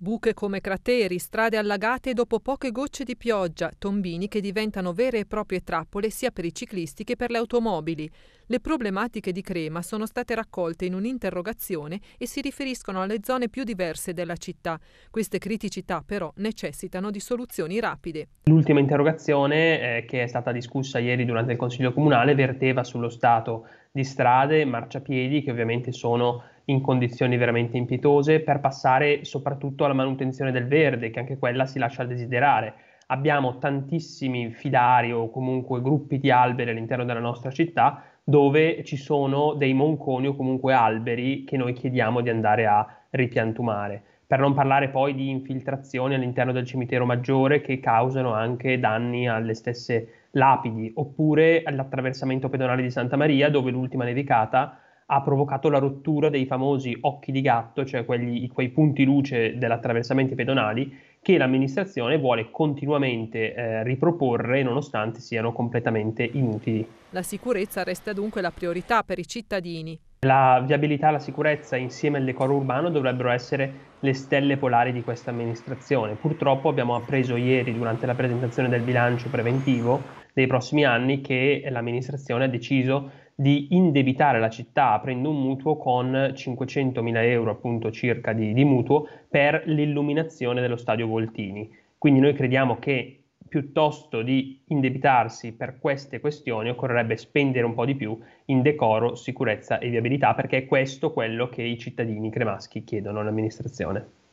Buche come crateri, strade allagate dopo poche gocce di pioggia, tombini che diventano vere e proprie trappole sia per i ciclisti che per le automobili. Le problematiche di Crema sono state raccolte in un'interrogazione e si riferiscono alle zone più diverse della città. Queste criticità però necessitano di soluzioni rapide. L'ultima interrogazione eh, che è stata discussa ieri durante il Consiglio Comunale verteva sullo stato di strade, marciapiedi che ovviamente sono in condizioni veramente impietose, per passare soprattutto alla manutenzione del verde, che anche quella si lascia a desiderare. Abbiamo tantissimi fidari o comunque gruppi di alberi all'interno della nostra città dove ci sono dei monconi o comunque alberi che noi chiediamo di andare a ripiantumare per non parlare poi di infiltrazioni all'interno del cimitero maggiore che causano anche danni alle stesse lapidi, oppure all'attraversamento pedonale di Santa Maria dove l'ultima nevicata ha provocato la rottura dei famosi occhi di gatto, cioè quelli, quei punti luce dell'attraversamento pedonali che l'amministrazione vuole continuamente eh, riproporre nonostante siano completamente inutili. La sicurezza resta dunque la priorità per i cittadini, la viabilità e la sicurezza insieme al decoro urbano dovrebbero essere le stelle polari di questa amministrazione. Purtroppo abbiamo appreso ieri durante la presentazione del bilancio preventivo dei prossimi anni che l'amministrazione ha deciso di indebitare la città aprendo un mutuo con 500 mila euro appunto circa di, di mutuo per l'illuminazione dello stadio Voltini. Quindi noi crediamo che piuttosto di indebitarsi per queste questioni occorrerebbe spendere un po' di più in decoro, sicurezza e viabilità perché è questo quello che i cittadini cremaschi chiedono all'amministrazione.